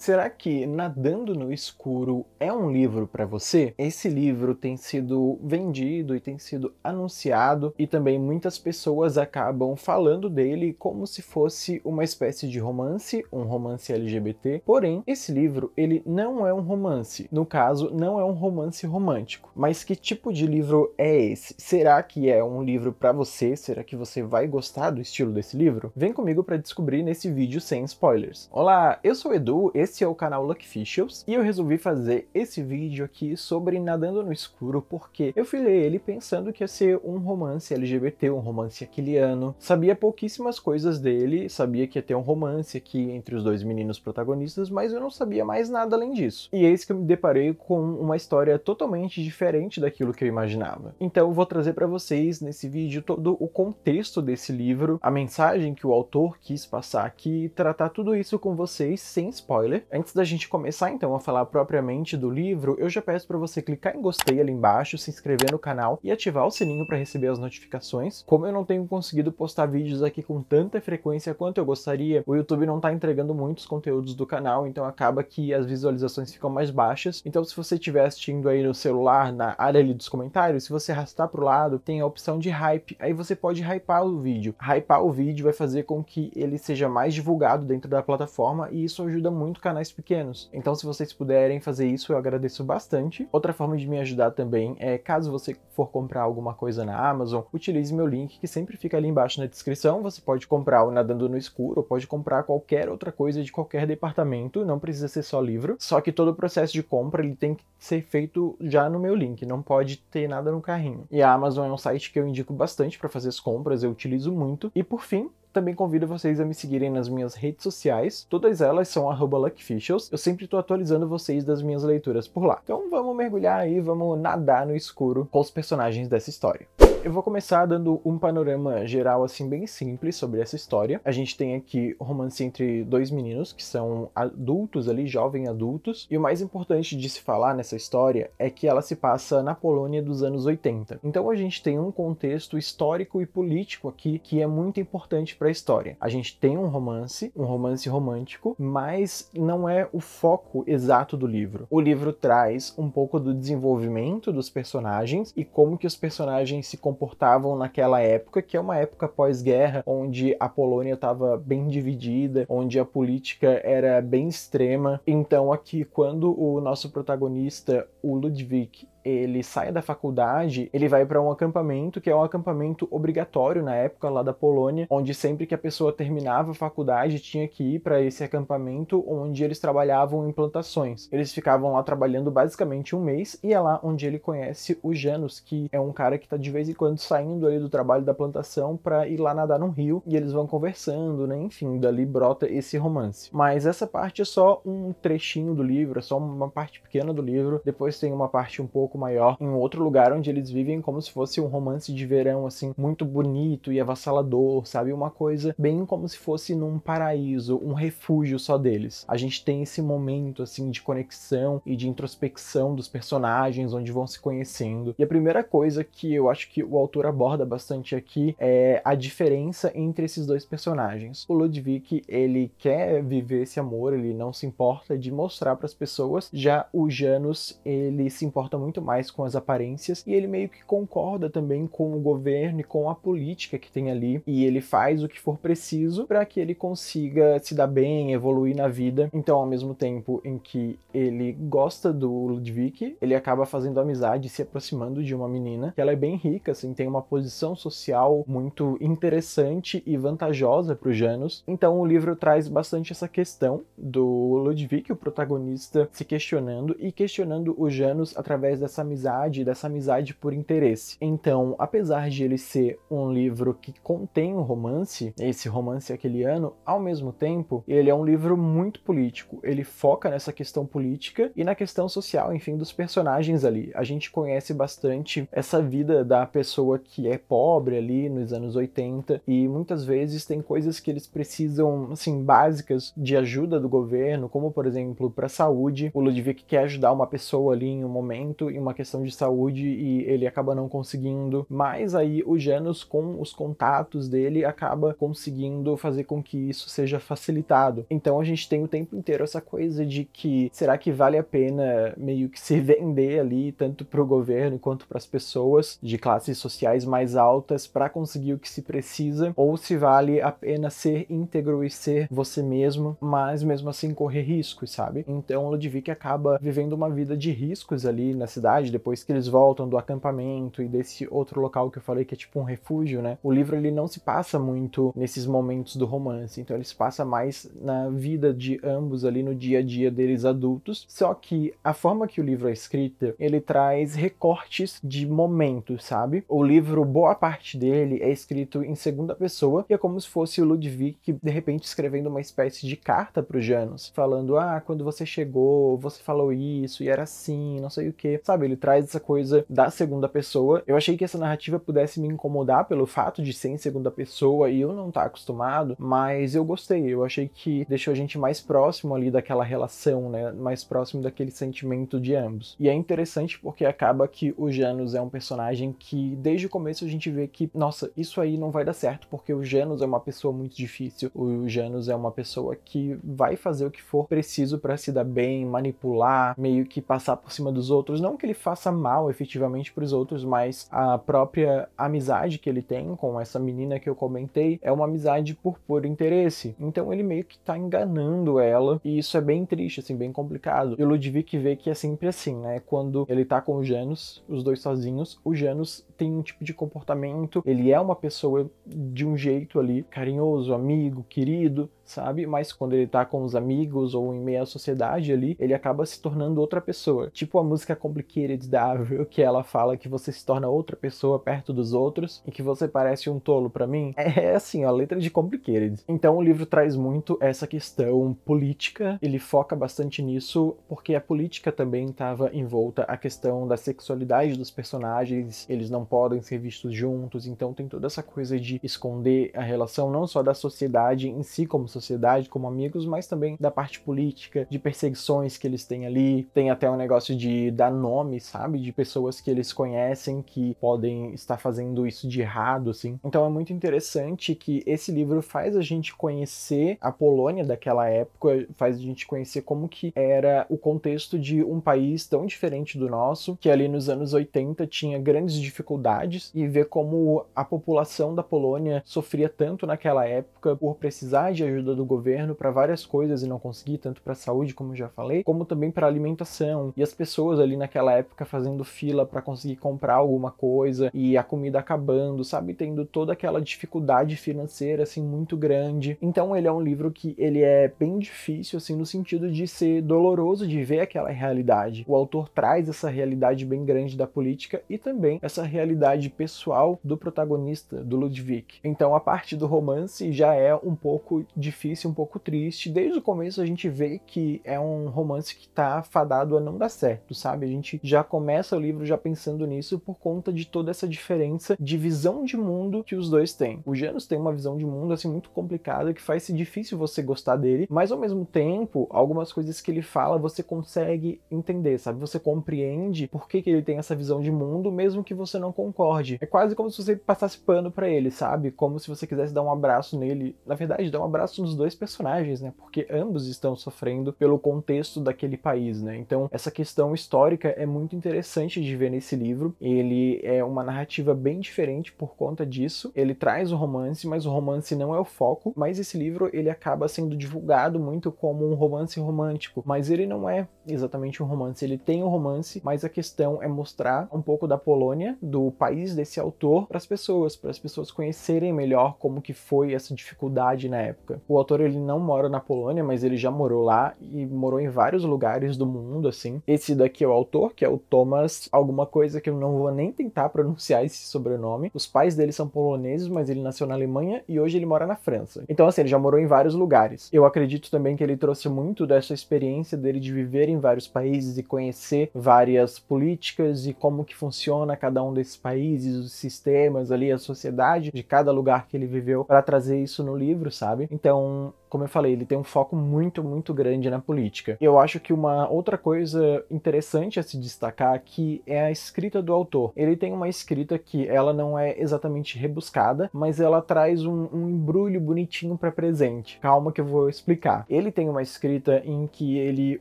Será que Nadando no Escuro é um livro para você? Esse livro tem sido vendido e tem sido anunciado, e também muitas pessoas acabam falando dele como se fosse uma espécie de romance, um romance LGBT. Porém, esse livro ele não é um romance. No caso, não é um romance romântico. Mas que tipo de livro é esse? Será que é um livro para você? Será que você vai gostar do estilo desse livro? Vem comigo para descobrir nesse vídeo sem spoilers. Olá, eu sou Edu. Esse esse é o canal Luckficials e eu resolvi fazer esse vídeo aqui sobre Nadando no Escuro porque eu ler ele pensando que ia ser um romance LGBT, um romance aquiliano. Sabia pouquíssimas coisas dele, sabia que ia ter um romance aqui entre os dois meninos protagonistas, mas eu não sabia mais nada além disso. E eis é que eu me deparei com uma história totalmente diferente daquilo que eu imaginava. Então eu vou trazer para vocês nesse vídeo todo o contexto desse livro, a mensagem que o autor quis passar aqui, tratar tudo isso com vocês sem spoiler Antes da gente começar então a falar propriamente do livro, eu já peço para você clicar em gostei ali embaixo, se inscrever no canal e ativar o sininho para receber as notificações. Como eu não tenho conseguido postar vídeos aqui com tanta frequência quanto eu gostaria, o YouTube não está entregando muitos conteúdos do canal, então acaba que as visualizações ficam mais baixas. Então se você estiver assistindo aí no celular, na área ali dos comentários, se você arrastar para o lado, tem a opção de hype, aí você pode hypar o vídeo. Hypar o vídeo vai fazer com que ele seja mais divulgado dentro da plataforma e isso ajuda muito o canal canais pequenos. Então, se vocês puderem fazer isso, eu agradeço bastante. Outra forma de me ajudar também é caso você for comprar alguma coisa na Amazon, utilize meu link que sempre fica ali embaixo na descrição. Você pode comprar o Nadando no Escuro, ou pode comprar qualquer outra coisa de qualquer departamento, não precisa ser só livro. Só que todo o processo de compra ele tem que ser feito já no meu link, não pode ter nada no carrinho. E a Amazon é um site que eu indico bastante para fazer as compras, eu utilizo muito. E por fim, também convido vocês a me seguirem nas minhas redes sociais, todas elas são @luckficials. Eu sempre estou atualizando vocês das minhas leituras por lá. Então vamos mergulhar aí, vamos nadar no escuro com os personagens dessa história. Eu vou começar dando um panorama geral, assim, bem simples sobre essa história. A gente tem aqui o romance entre dois meninos, que são adultos ali, jovem adultos, e o mais importante de se falar nessa história é que ela se passa na Polônia dos anos 80. Então a gente tem um contexto histórico e político aqui que é muito importante para a história. A gente tem um romance, um romance romântico, mas não é o foco exato do livro. O livro traz um pouco do desenvolvimento dos personagens e como que os personagens se comportavam naquela época, que é uma época pós-guerra, onde a Polônia estava bem dividida, onde a política era bem extrema. Então, aqui, quando o nosso protagonista, o Ludwig, ele sai da faculdade, ele vai para um acampamento, que é um acampamento obrigatório na época lá da Polônia, onde sempre que a pessoa terminava a faculdade tinha que ir para esse acampamento onde eles trabalhavam em plantações. Eles ficavam lá trabalhando basicamente um mês e é lá onde ele conhece o Janus, que é um cara que tá de vez em quando saindo ali do trabalho da plantação para ir lá nadar num rio e eles vão conversando, né? Enfim, dali brota esse romance. Mas essa parte é só um trechinho do livro, é só uma parte pequena do livro. Depois tem uma parte um pouco pouco maior em um outro lugar onde eles vivem como se fosse um romance de verão, assim, muito bonito e avassalador, sabe? Uma coisa bem como se fosse num paraíso, um refúgio só deles. A gente tem esse momento, assim, de conexão e de introspecção dos personagens, onde vão se conhecendo. E a primeira coisa que eu acho que o autor aborda bastante aqui é a diferença entre esses dois personagens. O Ludwig, ele quer viver esse amor, ele não se importa de mostrar para as pessoas, já o Janus, ele se importa muito muito mais com as aparências e ele meio que concorda também com o governo e com a política que tem ali e ele faz o que for preciso para que ele consiga se dar bem, evoluir na vida. Então, ao mesmo tempo em que ele gosta do Ludwig, ele acaba fazendo amizade, se aproximando de uma menina que ela é bem rica, assim, tem uma posição social muito interessante e vantajosa para o Janus. Então, o livro traz bastante essa questão do Ludwig, o protagonista, se questionando e questionando o Janus através dessa dessa amizade, dessa amizade por interesse. Então, apesar de ele ser um livro que contém um romance, esse romance aquele ano, ao mesmo tempo, ele é um livro muito político. Ele foca nessa questão política e na questão social, enfim, dos personagens ali. A gente conhece bastante essa vida da pessoa que é pobre ali nos anos 80 e muitas vezes tem coisas que eles precisam, assim, básicas de ajuda do governo, como por exemplo, para saúde. O Ludwig quer ajudar uma pessoa ali em um momento e uma questão de saúde e ele acaba não conseguindo, mas aí o Janus, com os contatos dele, acaba conseguindo fazer com que isso seja facilitado. Então a gente tem o tempo inteiro essa coisa de que será que vale a pena meio que se vender ali, tanto para o governo quanto para as pessoas de classes sociais mais altas, para conseguir o que se precisa, ou se vale a pena ser íntegro e ser você mesmo, mas mesmo assim correr riscos, sabe? Então Ludovic acaba vivendo uma vida de riscos ali na cidade cidade, depois que eles voltam do acampamento e desse outro local que eu falei que é tipo um refúgio, né? O livro ele não se passa muito nesses momentos do romance, então ele se passa mais na vida de ambos ali no dia a dia deles adultos. Só que a forma que o livro é escrito, ele traz recortes de momentos, sabe? O livro, boa parte dele é escrito em segunda pessoa e é como se fosse o Ludwig de repente escrevendo uma espécie de carta para o Janus, falando: "Ah, quando você chegou, você falou isso e era assim, não sei o que". Sabe? sabe? Ele traz essa coisa da segunda pessoa. Eu achei que essa narrativa pudesse me incomodar pelo fato de ser em segunda pessoa e eu não estar tá acostumado, mas eu gostei. Eu achei que deixou a gente mais próximo ali daquela relação, né? Mais próximo daquele sentimento de ambos. E é interessante porque acaba que o Janus é um personagem que desde o começo a gente vê que, nossa, isso aí não vai dar certo porque o Janus é uma pessoa muito difícil. O Janus é uma pessoa que vai fazer o que for preciso para se dar bem, manipular, meio que passar por cima dos outros, não que ele faça mal efetivamente para os outros, mas a própria amizade que ele tem com essa menina que eu comentei é uma amizade por puro interesse. Então ele meio que tá enganando ela e isso é bem triste, assim, bem complicado. E o Ludwig vê que é sempre assim, né? Quando ele tá com o Janus, os dois sozinhos, o Janus tem um tipo de comportamento, ele é uma pessoa de um jeito ali, carinhoso, amigo, querido, sabe? Mas quando ele tá com os amigos ou em meia sociedade ali, ele acaba se tornando outra pessoa. Tipo a música complicada da Avril, é que ela fala que você se torna outra pessoa perto dos outros e que você parece um tolo para mim, é, é assim, ó, letra de complicated. Então o livro traz muito essa questão política, ele foca bastante nisso, porque a política também estava envolta a questão da sexualidade dos personagens, eles não podem ser vistos juntos, então tem toda essa coisa de esconder a relação não só da sociedade em si, como sociedade, como amigos, mas também da parte política, de perseguições que eles têm ali, tem até um negócio de dar nome nome, sabe? De pessoas que eles conhecem que podem estar fazendo isso de errado, assim. Então é muito interessante que esse livro faz a gente conhecer a Polônia daquela época, faz a gente conhecer como que era o contexto de um país tão diferente do nosso, que ali nos anos 80 tinha grandes dificuldades, e ver como a população da Polônia sofria tanto naquela época por precisar de ajuda do governo para várias coisas e não conseguir, tanto para a saúde, como já falei, como também para alimentação. E as pessoas ali naquela naquela época fazendo fila para conseguir comprar alguma coisa e a comida acabando, sabe? Tendo toda aquela dificuldade financeira, assim, muito grande. Então ele é um livro que ele é bem difícil, assim, no sentido de ser doloroso de ver aquela realidade. O autor traz essa realidade bem grande da política e também essa realidade pessoal do protagonista, do Ludwig. Então a parte do romance já é um pouco difícil, um pouco triste. Desde o começo a gente vê que é um romance que tá fadado a não dar certo, sabe? A gente já começa o livro já pensando nisso por conta de toda essa diferença de visão de mundo que os dois têm. O Janus tem uma visão de mundo assim muito complicada que faz se difícil você gostar dele, mas ao mesmo tempo, algumas coisas que ele fala você consegue entender, sabe? Você compreende por que, que ele tem essa visão de mundo, mesmo que você não concorde. É quase como se você passasse pano para ele, sabe? Como se você quisesse dar um abraço nele. Na verdade, dar um abraço nos dois personagens, né? Porque ambos estão sofrendo pelo contexto daquele país, né? Então, essa questão histórica é muito interessante de ver nesse livro. Ele é uma narrativa bem diferente por conta disso. Ele traz o romance, mas o romance não é o foco. Mas esse livro ele acaba sendo divulgado muito como um romance romântico, mas ele não é exatamente um romance. Ele tem um romance, mas a questão é mostrar um pouco da Polônia, do país desse autor, para as pessoas, para as pessoas conhecerem melhor como que foi essa dificuldade na época. O autor ele não mora na Polônia, mas ele já morou lá e morou em vários lugares do mundo, assim. Esse daqui é o autor, que é o Thomas alguma coisa que eu não vou nem tentar pronunciar esse sobrenome. Os pais dele são poloneses, mas ele nasceu na Alemanha e hoje ele mora na França. Então assim, ele já morou em vários lugares. Eu acredito também que ele trouxe muito dessa experiência dele de viver em vários países e conhecer várias políticas e como que funciona cada um desses países, os sistemas ali, a sociedade de cada lugar que ele viveu para trazer isso no livro, sabe? Então, como eu falei, ele tem um foco muito, muito grande na política. Eu acho que uma outra coisa interessante a se destacar aqui é a escrita do autor. Ele tem uma escrita que ela não é exatamente rebuscada, mas ela traz um, um embrulho bonitinho para presente. Calma que eu vou explicar. Ele tem uma escrita em que ele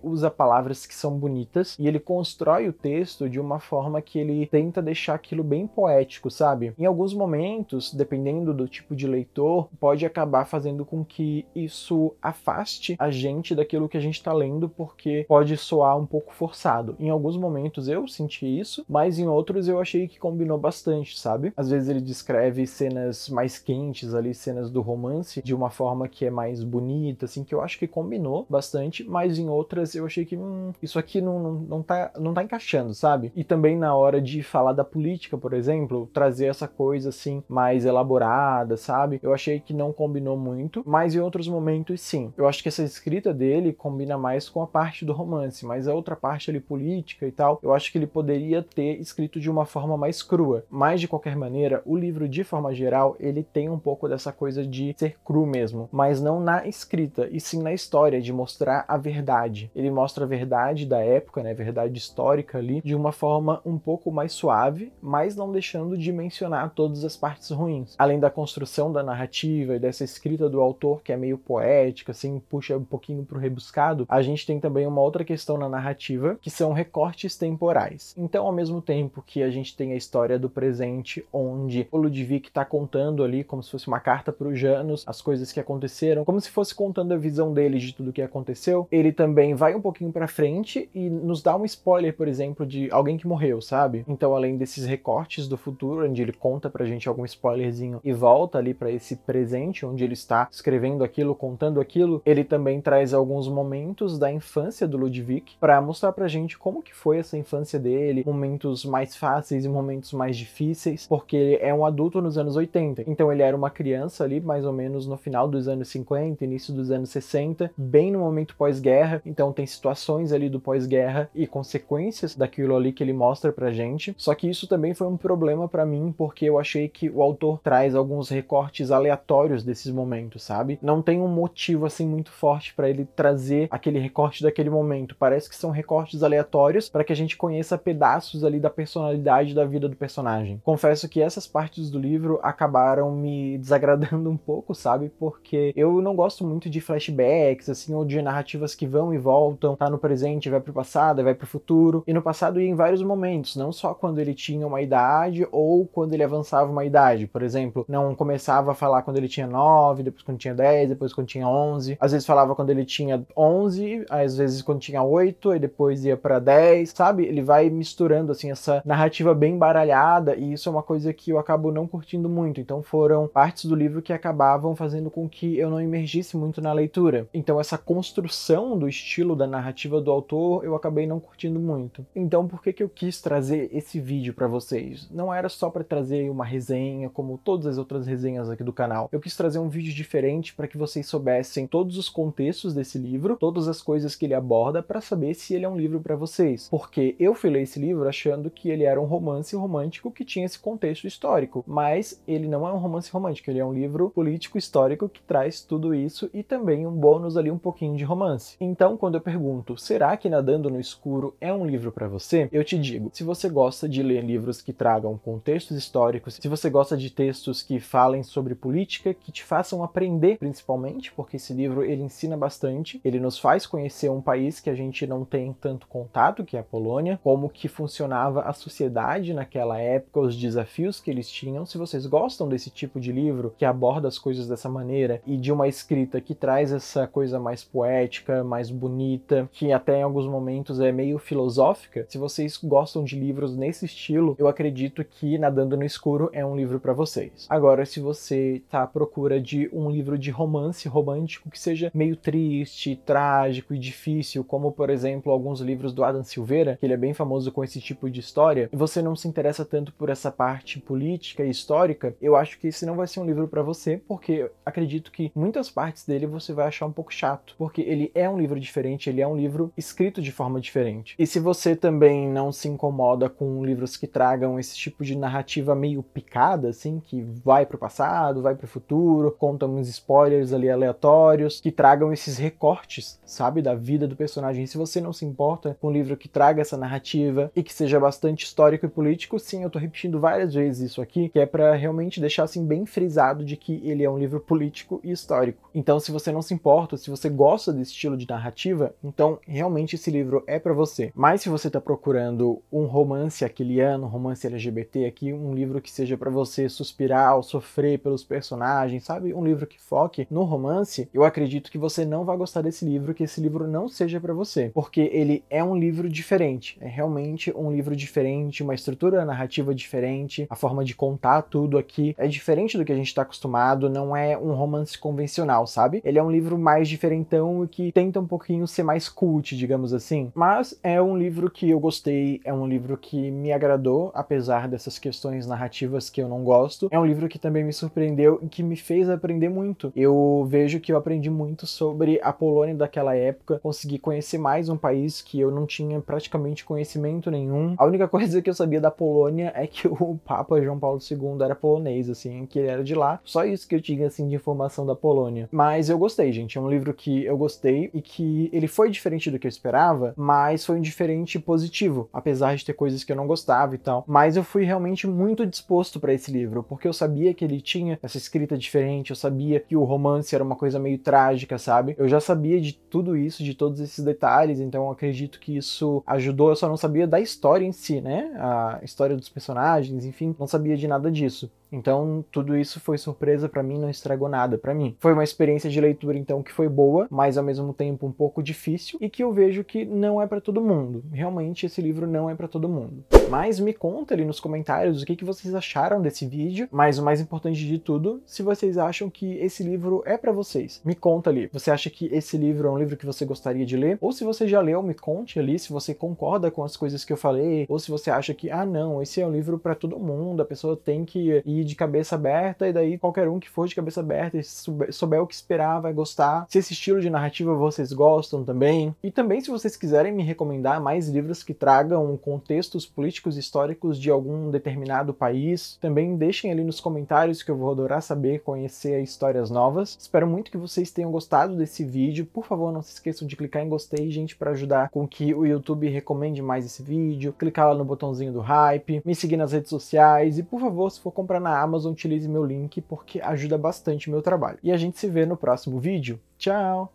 usa palavras que são bonitas e ele constrói o texto de uma forma que ele tenta deixar aquilo bem poético, sabe? Em alguns momentos, dependendo do tipo de leitor, pode acabar fazendo com que isso isso afaste a gente daquilo que a gente está lendo, porque pode soar um pouco forçado. Em alguns momentos eu senti isso, mas em outros eu achei que combinou bastante, sabe? Às vezes ele descreve cenas mais quentes ali, cenas do romance, de uma forma que é mais bonita, assim, que eu acho que combinou bastante, mas em outras eu achei que hum, isso aqui não, não, não, tá, não tá encaixando, sabe? E também na hora de falar da política, por exemplo, trazer essa coisa assim mais elaborada, sabe? Eu achei que não combinou muito, mas em outros momentos momentos sim. Eu acho que essa escrita dele combina mais com a parte do romance, mas a outra parte ali política e tal, eu acho que ele poderia ter escrito de uma forma mais crua. Mas de qualquer maneira, o livro de forma geral, ele tem um pouco dessa coisa de ser cru mesmo, mas não na escrita, e sim na história, de mostrar a verdade. Ele mostra a verdade da época, né, verdade histórica ali, de uma forma um pouco mais suave, mas não deixando de mencionar todas as partes ruins. Além da construção da narrativa e dessa escrita do autor que é meio poética, poética, assim, puxa um pouquinho pro rebuscado, a gente tem também uma outra questão na narrativa, que são recortes temporais. Então, ao mesmo tempo que a gente tem a história do presente, onde o Ludwig tá contando ali como se fosse uma carta pro Janus, as coisas que aconteceram, como se fosse contando a visão dele de tudo que aconteceu, ele também vai um pouquinho para frente e nos dá um spoiler, por exemplo, de alguém que morreu, sabe? Então, além desses recortes do futuro, onde ele conta pra gente algum spoilerzinho e volta ali para esse presente onde ele está escrevendo aquilo com contando aquilo, ele também traz alguns momentos da infância do Ludwig para mostrar pra gente como que foi essa infância dele, momentos mais fáceis e momentos mais difíceis, porque ele é um adulto nos anos 80. Então ele era uma criança ali, mais ou menos no final dos anos 50, início dos anos 60, bem no momento pós-guerra. Então tem situações ali do pós-guerra e consequências daquilo ali que ele mostra pra gente. Só que isso também foi um problema para mim, porque eu achei que o autor traz alguns recortes aleatórios desses momentos, sabe? Não tem um motivo assim muito forte para ele trazer aquele recorte daquele momento. Parece que são recortes aleatórios para que a gente conheça pedaços ali da personalidade da vida do personagem. Confesso que essas partes do livro acabaram me desagradando um pouco, sabe? Porque eu não gosto muito de flashbacks assim ou de narrativas que vão e voltam, tá no presente, vai pro passado, vai pro futuro. E no passado ia em vários momentos, não só quando ele tinha uma idade ou quando ele avançava uma idade, por exemplo, não começava a falar quando ele tinha 9, depois quando tinha 10, depois quando quando tinha 11, às vezes falava quando ele tinha 11, às vezes quando tinha 8, e depois ia para 10, sabe? Ele vai misturando assim essa narrativa bem baralhada e isso é uma coisa que eu acabo não curtindo muito. Então foram partes do livro que acabavam fazendo com que eu não emergisse muito na leitura. Então essa construção do estilo da narrativa do autor eu acabei não curtindo muito. Então por que que eu quis trazer esse vídeo para vocês? Não era só para trazer uma resenha como todas as outras resenhas aqui do canal. Eu quis trazer um vídeo diferente para que vocês soubessem todos os contextos desse livro, todas as coisas que ele aborda, para saber se ele é um livro para vocês. Porque eu fui ler esse livro achando que ele era um romance romântico que tinha esse contexto histórico, mas ele não é um romance romântico, ele é um livro político histórico que traz tudo isso e também um bônus ali um pouquinho de romance. Então, quando eu pergunto, será que Nadando no Escuro é um livro para você? Eu te digo, se você gosta de ler livros que tragam contextos históricos, se você gosta de textos que falem sobre política, que te façam aprender, principalmente porque esse livro ele ensina bastante, ele nos faz conhecer um país que a gente não tem tanto contato, que é a Polônia, como que funcionava a sociedade naquela época, os desafios que eles tinham. Se vocês gostam desse tipo de livro que aborda as coisas dessa maneira e de uma escrita que traz essa coisa mais poética, mais bonita, que até em alguns momentos é meio filosófica, se vocês gostam de livros nesse estilo, eu acredito que Nadando no Escuro é um livro para vocês. Agora, se você está à procura de um livro de romance romântico que seja meio triste, trágico e difícil, como por exemplo alguns livros do Adam Silveira, que ele é bem famoso com esse tipo de história, e você não se interessa tanto por essa parte política e histórica, eu acho que esse não vai ser um livro para você, porque acredito que muitas partes dele você vai achar um pouco chato, porque ele é um livro diferente, ele é um livro escrito de forma diferente. E se você também não se incomoda com livros que tragam esse tipo de narrativa meio picada, assim, que vai pro passado, vai pro futuro, conta uns spoilers ali aleatórios, que tragam esses recortes, sabe, da vida do personagem. se você não se importa com um livro que traga essa narrativa e que seja bastante histórico e político, sim, eu tô repetindo várias vezes isso aqui, que é para realmente deixar assim bem frisado de que ele é um livro político e histórico. Então, se você não se importa, se você gosta desse estilo de narrativa, então realmente esse livro é para você. Mas se você está procurando um romance aquiliano, um romance LGBT aqui, um livro que seja para você suspirar ou sofrer pelos personagens, sabe? Um livro que foque no romance romance, eu acredito que você não vai gostar desse livro, que esse livro não seja para você, porque ele é um livro diferente, é realmente um livro diferente, uma estrutura narrativa diferente, a forma de contar tudo aqui é diferente do que a gente está acostumado, não é um romance convencional, sabe? Ele é um livro mais diferentão e que tenta um pouquinho ser mais cult, digamos assim, mas é um livro que eu gostei, é um livro que me agradou, apesar dessas questões narrativas que eu não gosto, é um livro que também me surpreendeu e que me fez aprender muito. Eu vejo vejo que eu aprendi muito sobre a Polônia daquela época, consegui conhecer mais um país que eu não tinha praticamente conhecimento nenhum. A única coisa que eu sabia da Polônia é que o Papa João Paulo II era polonês, assim, que ele era de lá. Só isso que eu tinha, assim, de informação da Polônia. Mas eu gostei, gente. É um livro que eu gostei e que ele foi diferente do que eu esperava, mas foi um diferente positivo, apesar de ter coisas que eu não gostava e tal. Mas eu fui realmente muito disposto para esse livro, porque eu sabia que ele tinha essa escrita diferente, eu sabia que o romance era uma uma coisa meio trágica, sabe? Eu já sabia de tudo isso, de todos esses detalhes, então acredito que isso ajudou, eu só não sabia da história em si, né? A história dos personagens, enfim, não sabia de nada disso. Então, tudo isso foi surpresa para mim, não estragou nada para mim. Foi uma experiência de leitura então que foi boa, mas ao mesmo tempo um pouco difícil e que eu vejo que não é para todo mundo. Realmente esse livro não é para todo mundo. Mas me conta ali nos comentários o que, que vocês acharam desse vídeo, mas o mais importante de tudo, se vocês acham que esse livro é para vocês. Me conta ali, você acha que esse livro é um livro que você gostaria de ler? Ou se você já leu, me conte ali se você concorda com as coisas que eu falei, ou se você acha que ah não, esse é um livro para todo mundo, a pessoa tem que ir ir de cabeça aberta, e daí qualquer um que for de cabeça aberta e souber, o que esperar vai gostar. Se esse estilo de narrativa vocês gostam também. E também, se vocês quiserem me recomendar mais livros que tragam contextos políticos e históricos de algum determinado país, também deixem ali nos comentários que eu vou adorar saber, conhecer histórias novas. Espero muito que vocês tenham gostado desse vídeo. Por favor, não se esqueçam de clicar em gostei, gente, para ajudar com que o YouTube recomende mais esse vídeo. Clicar lá no botãozinho do hype, me seguir nas redes sociais e, por favor, se for comprar na na Amazon, utilize meu link porque ajuda bastante o meu trabalho. E a gente se vê no próximo vídeo. Tchau!